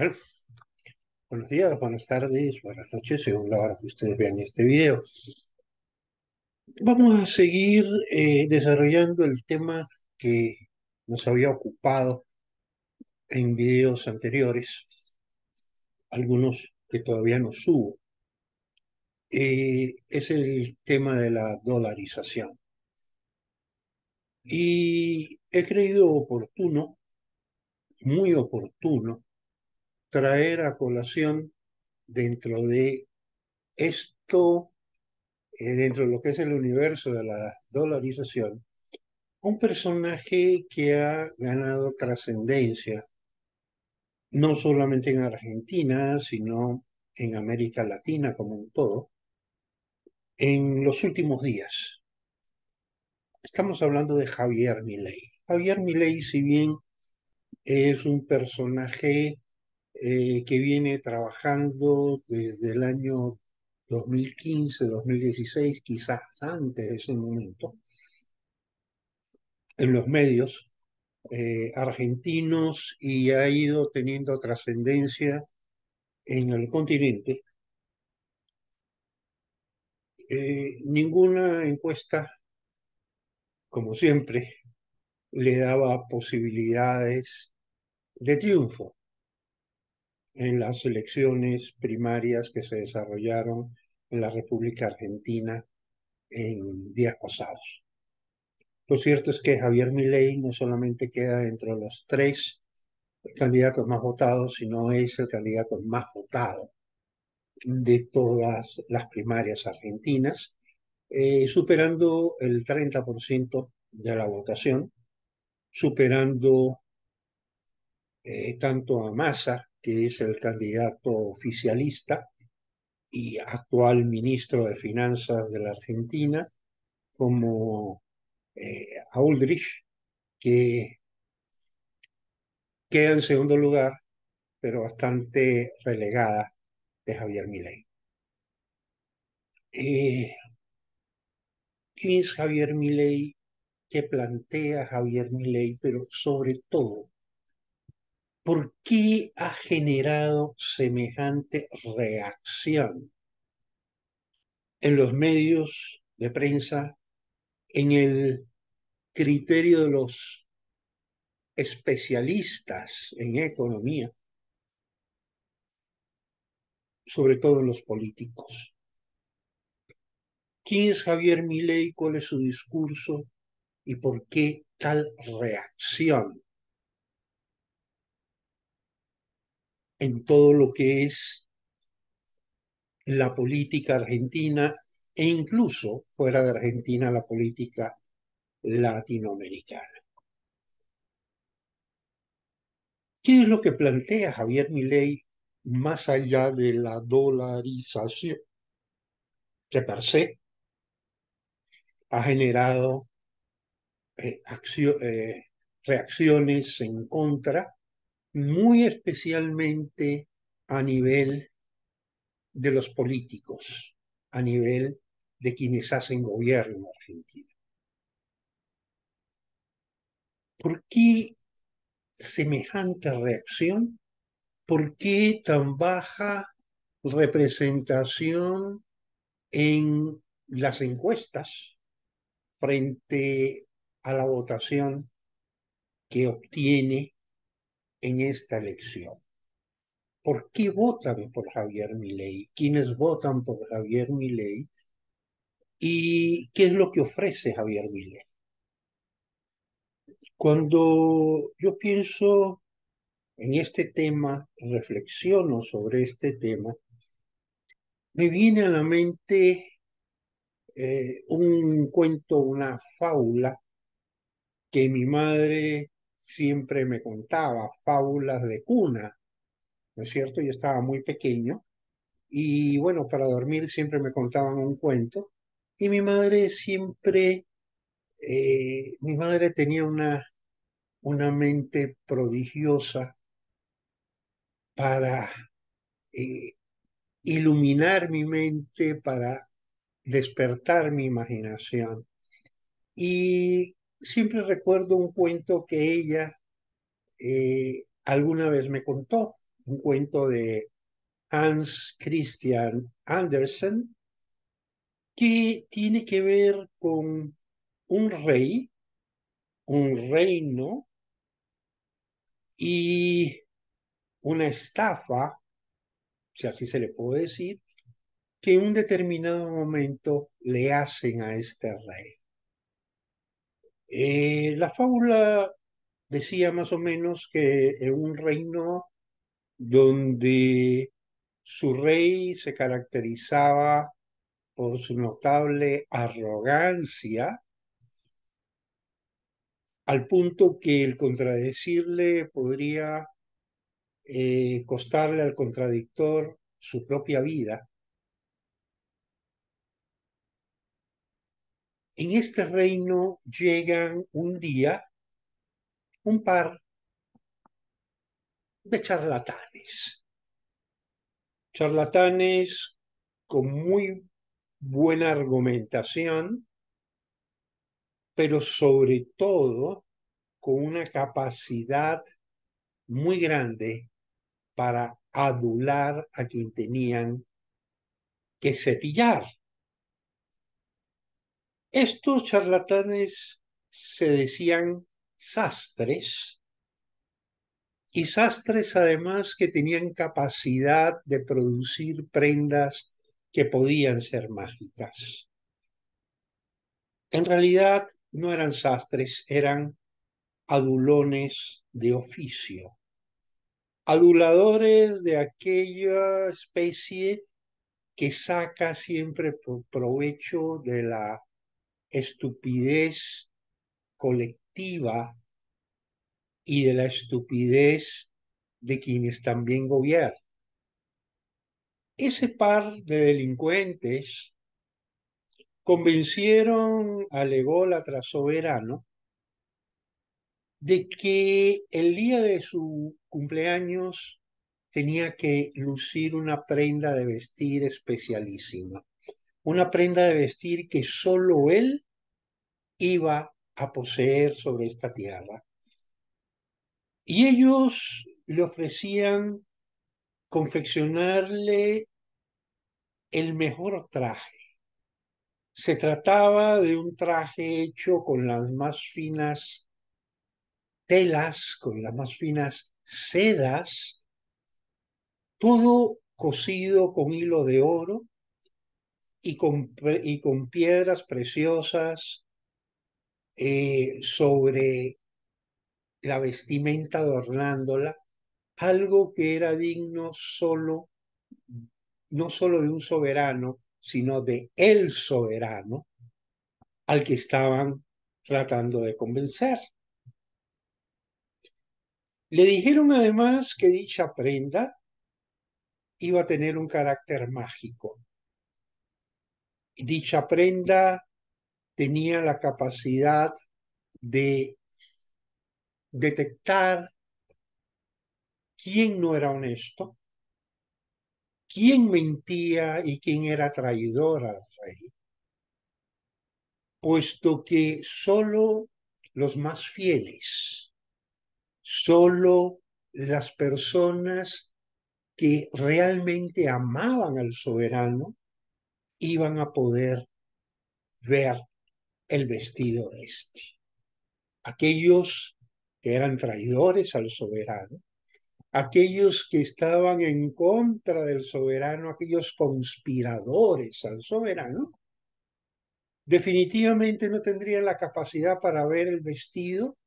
Bueno, buenos días, buenas tardes, buenas noches, según la hora que ustedes vean este video. Vamos a seguir eh, desarrollando el tema que nos había ocupado en videos anteriores, algunos que todavía no subo. Eh, es el tema de la dolarización. Y he creído oportuno, muy oportuno, traer a colación dentro de esto, eh, dentro de lo que es el universo de la dolarización, un personaje que ha ganado trascendencia, no solamente en Argentina, sino en América Latina como un todo, en los últimos días. Estamos hablando de Javier Milei. Javier Milei, si bien es un personaje eh, que viene trabajando desde el año 2015, 2016, quizás antes de ese momento, en los medios eh, argentinos y ha ido teniendo trascendencia en el continente. Eh, ninguna encuesta, como siempre, le daba posibilidades de triunfo en las elecciones primarias que se desarrollaron en la República Argentina en días pasados. Lo cierto es que Javier Milei no solamente queda entre los tres candidatos más votados, sino es el candidato más votado de todas las primarias argentinas, eh, superando el 30% de la votación, superando eh, tanto a Massa, que es el candidato oficialista y actual ministro de Finanzas de la Argentina, como eh, a Uldrich que queda en segundo lugar, pero bastante relegada de Javier Milei. Eh, ¿Quién es Javier Milei? ¿Qué plantea Javier Milei? Pero sobre todo, ¿Por qué ha generado semejante reacción en los medios de prensa, en el criterio de los especialistas en economía, sobre todo los políticos? ¿Quién es Javier Milei? ¿Cuál es su discurso? ¿Y por qué tal reacción en todo lo que es la política argentina e incluso fuera de Argentina la política latinoamericana. ¿Qué es lo que plantea Javier Milei más allá de la dolarización que per se ha generado eh, eh, reacciones en contra muy especialmente a nivel de los políticos, a nivel de quienes hacen gobierno argentino. ¿Por qué semejante reacción? ¿Por qué tan baja representación en las encuestas frente a la votación que obtiene en esta elección. ¿Por qué votan por Javier Milei? ¿Quiénes votan por Javier Milei? ¿Y qué es lo que ofrece Javier Milei? Cuando yo pienso en este tema, reflexiono sobre este tema, me viene a la mente eh, un cuento, una fábula que mi madre siempre me contaba fábulas de cuna, ¿no es cierto? Yo estaba muy pequeño y bueno, para dormir siempre me contaban un cuento y mi madre siempre, eh, mi madre tenía una, una mente prodigiosa para eh, iluminar mi mente, para despertar mi imaginación. Y siempre recuerdo un cuento que ella eh, alguna vez me contó, un cuento de Hans Christian Andersen, que tiene que ver con un rey, un reino y una estafa, si así se le puede decir, que en un determinado momento le hacen a este rey. Eh, la fábula decía más o menos que en un reino donde su rey se caracterizaba por su notable arrogancia, al punto que el contradecirle podría eh, costarle al contradictor su propia vida. En este reino llegan un día un par de charlatanes. Charlatanes con muy buena argumentación, pero sobre todo con una capacidad muy grande para adular a quien tenían que cepillar. Estos charlatanes se decían sastres y sastres además que tenían capacidad de producir prendas que podían ser mágicas. En realidad no eran sastres, eran adulones de oficio, aduladores de aquella especie que saca siempre provecho de la estupidez colectiva y de la estupidez de quienes también gobiernan. Ese par de delincuentes convencieron al tras soberano de que el día de su cumpleaños tenía que lucir una prenda de vestir especialísima una prenda de vestir que solo él iba a poseer sobre esta tierra. Y ellos le ofrecían confeccionarle el mejor traje. Se trataba de un traje hecho con las más finas telas, con las más finas sedas, todo cosido con hilo de oro, y con, y con piedras preciosas eh, sobre la vestimenta adornándola, algo que era digno solo, no solo de un soberano, sino de el soberano al que estaban tratando de convencer. Le dijeron además que dicha prenda iba a tener un carácter mágico, dicha prenda tenía la capacidad de detectar quién no era honesto, quién mentía y quién era traidor al rey, puesto que solo los más fieles, solo las personas que realmente amaban al soberano, iban a poder ver el vestido de este. Aquellos que eran traidores al soberano, aquellos que estaban en contra del soberano, aquellos conspiradores al soberano, definitivamente no tendrían la capacidad para ver el vestido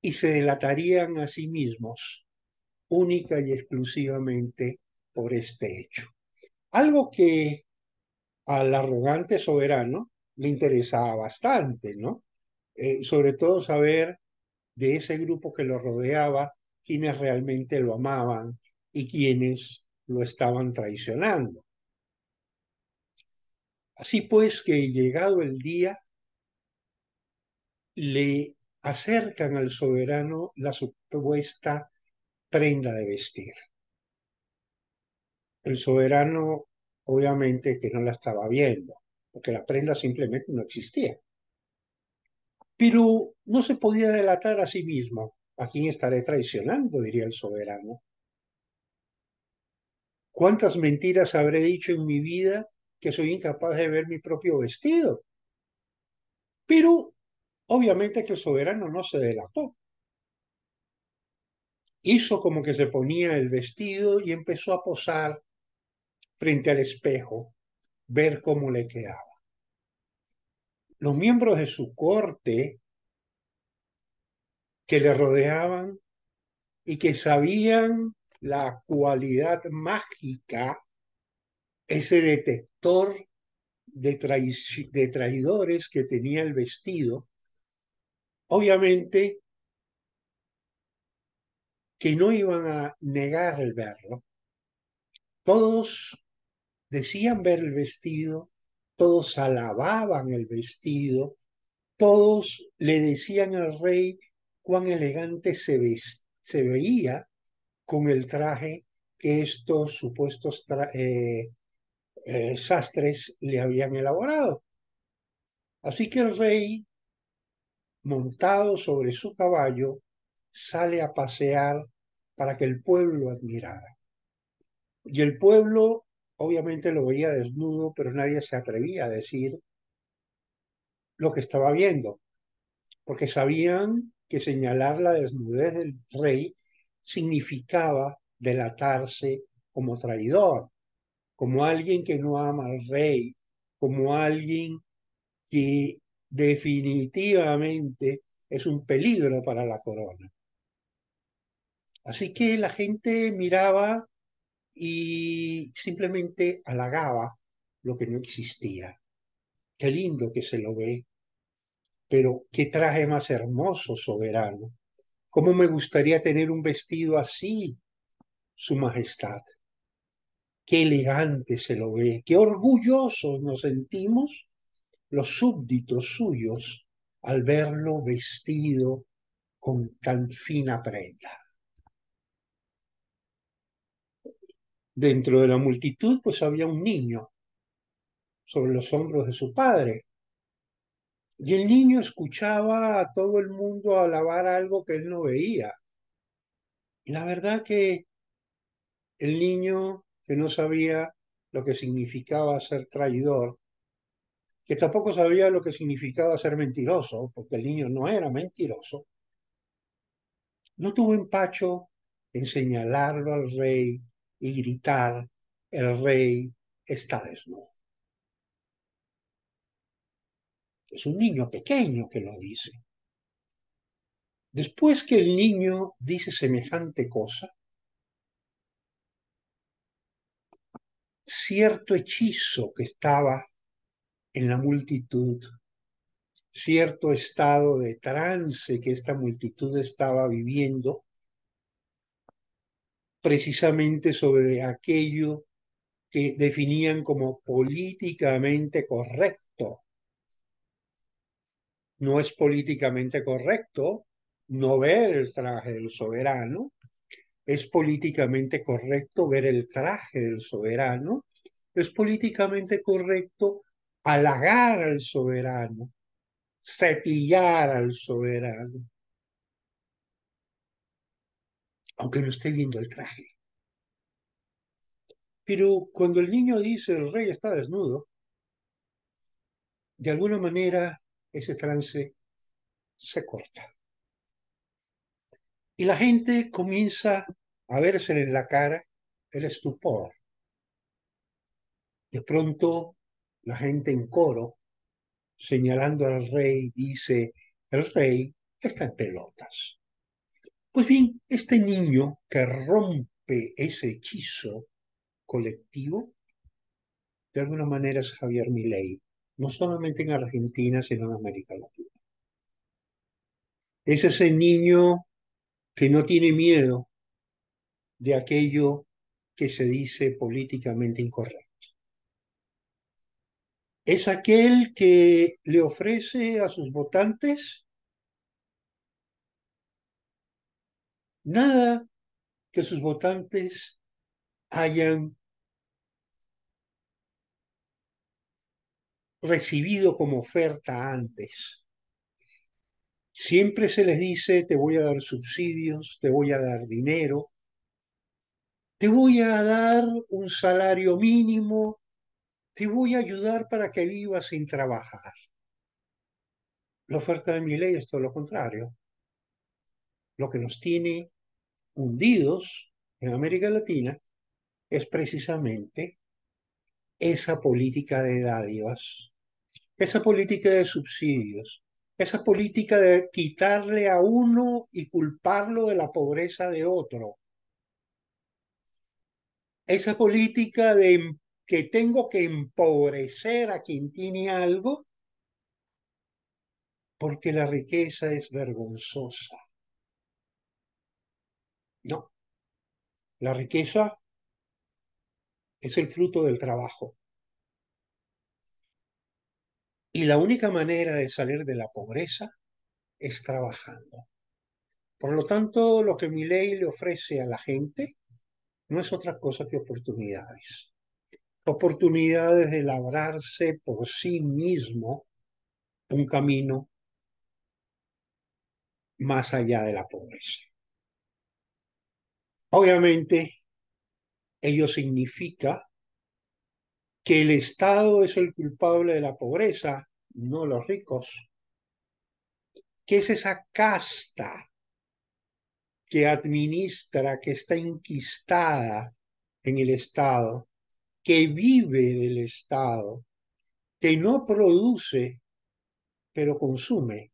y se delatarían a sí mismos, única y exclusivamente por este hecho. Algo que al arrogante soberano le interesaba bastante, ¿no? Eh, sobre todo saber de ese grupo que lo rodeaba quiénes realmente lo amaban y quienes lo estaban traicionando. Así pues que llegado el día, le acercan al soberano la supuesta prenda de vestir. El soberano obviamente que no la estaba viendo, porque la prenda simplemente no existía. Pero no se podía delatar a sí mismo. ¿A quién estaré traicionando? diría el soberano. ¿Cuántas mentiras habré dicho en mi vida que soy incapaz de ver mi propio vestido? Pero obviamente que el soberano no se delató. Hizo como que se ponía el vestido y empezó a posar frente al espejo, ver cómo le quedaba. Los miembros de su corte que le rodeaban y que sabían la cualidad mágica, ese detector de, de traidores que tenía el vestido, obviamente que no iban a negar el verlo. Todos decían ver el vestido, todos alababan el vestido, todos le decían al rey cuán elegante se, se veía con el traje que estos supuestos eh, eh, sastres le habían elaborado. Así que el rey, montado sobre su caballo, sale a pasear para que el pueblo admirara. Y el pueblo Obviamente lo veía desnudo, pero nadie se atrevía a decir lo que estaba viendo, porque sabían que señalar la desnudez del rey significaba delatarse como traidor, como alguien que no ama al rey, como alguien que definitivamente es un peligro para la corona. Así que la gente miraba y simplemente halagaba lo que no existía. Qué lindo que se lo ve, pero qué traje más hermoso, soberano. ¿Cómo me gustaría tener un vestido así, Su Majestad? Qué elegante se lo ve, qué orgullosos nos sentimos los súbditos suyos al verlo vestido con tan fina prenda. Dentro de la multitud pues había un niño sobre los hombros de su padre. Y el niño escuchaba a todo el mundo alabar algo que él no veía. Y la verdad que el niño que no sabía lo que significaba ser traidor, que tampoco sabía lo que significaba ser mentiroso, porque el niño no era mentiroso, no tuvo empacho en señalarlo al rey, y gritar, el rey está desnudo. Es un niño pequeño que lo dice. Después que el niño dice semejante cosa, cierto hechizo que estaba en la multitud, cierto estado de trance que esta multitud estaba viviendo, precisamente sobre aquello que definían como políticamente correcto. No es políticamente correcto no ver el traje del soberano, es políticamente correcto ver el traje del soberano, es políticamente correcto halagar al soberano, cepillar al soberano aunque no esté viendo el traje. Pero cuando el niño dice el rey está desnudo, de alguna manera ese trance se corta. Y la gente comienza a verse en la cara el estupor. De pronto la gente en coro, señalando al rey, dice, el rey está en pelotas. Pues bien, este niño que rompe ese hechizo colectivo, de alguna manera es Javier Milei, no solamente en Argentina, sino en América Latina. Es ese niño que no tiene miedo de aquello que se dice políticamente incorrecto. Es aquel que le ofrece a sus votantes nada que sus votantes hayan recibido como oferta antes. Siempre se les dice, te voy a dar subsidios, te voy a dar dinero, te voy a dar un salario mínimo, te voy a ayudar para que vivas sin trabajar. La oferta de mi ley es todo lo contrario. Lo que nos tiene hundidos en América Latina es precisamente esa política de dádivas, esa política de subsidios, esa política de quitarle a uno y culparlo de la pobreza de otro, esa política de em, que tengo que empobrecer a quien tiene algo porque la riqueza es vergonzosa. No. La riqueza es el fruto del trabajo. Y la única manera de salir de la pobreza es trabajando. Por lo tanto, lo que mi ley le ofrece a la gente no es otra cosa que oportunidades. Oportunidades de labrarse por sí mismo un camino más allá de la pobreza. Obviamente, ello significa que el Estado es el culpable de la pobreza, no los ricos. que es esa casta que administra, que está inquistada en el Estado, que vive del Estado, que no produce, pero consume?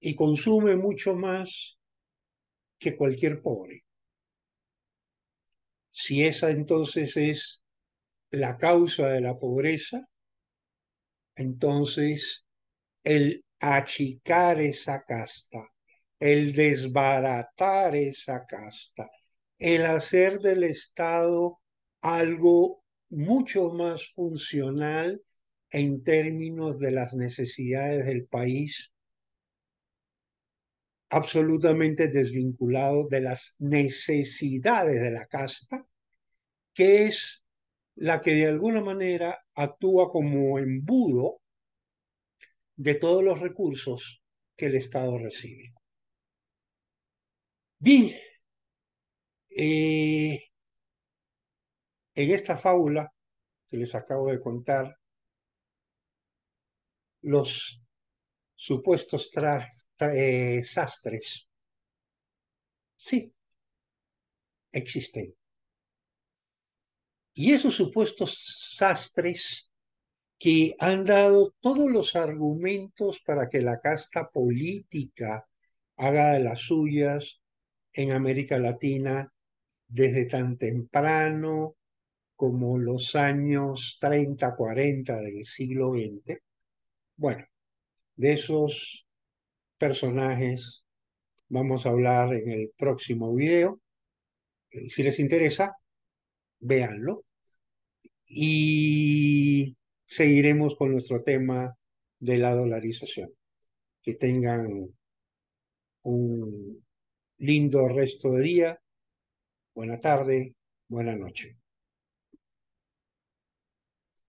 Y consume mucho más que cualquier pobre si esa entonces es la causa de la pobreza, entonces el achicar esa casta, el desbaratar esa casta, el hacer del Estado algo mucho más funcional en términos de las necesidades del país, absolutamente desvinculado de las necesidades de la casta, que es la que de alguna manera actúa como embudo de todos los recursos que el Estado recibe. Vi eh, en esta fábula que les acabo de contar, los supuestos desastres, eh, sí, existen. Y esos supuestos sastres que han dado todos los argumentos para que la casta política haga de las suyas en América Latina desde tan temprano como los años 30, 40 del siglo XX. Bueno, de esos personajes vamos a hablar en el próximo video. Eh, si les interesa, véanlo. Y seguiremos con nuestro tema de la dolarización. Que tengan un lindo resto de día, buena tarde, buena noche.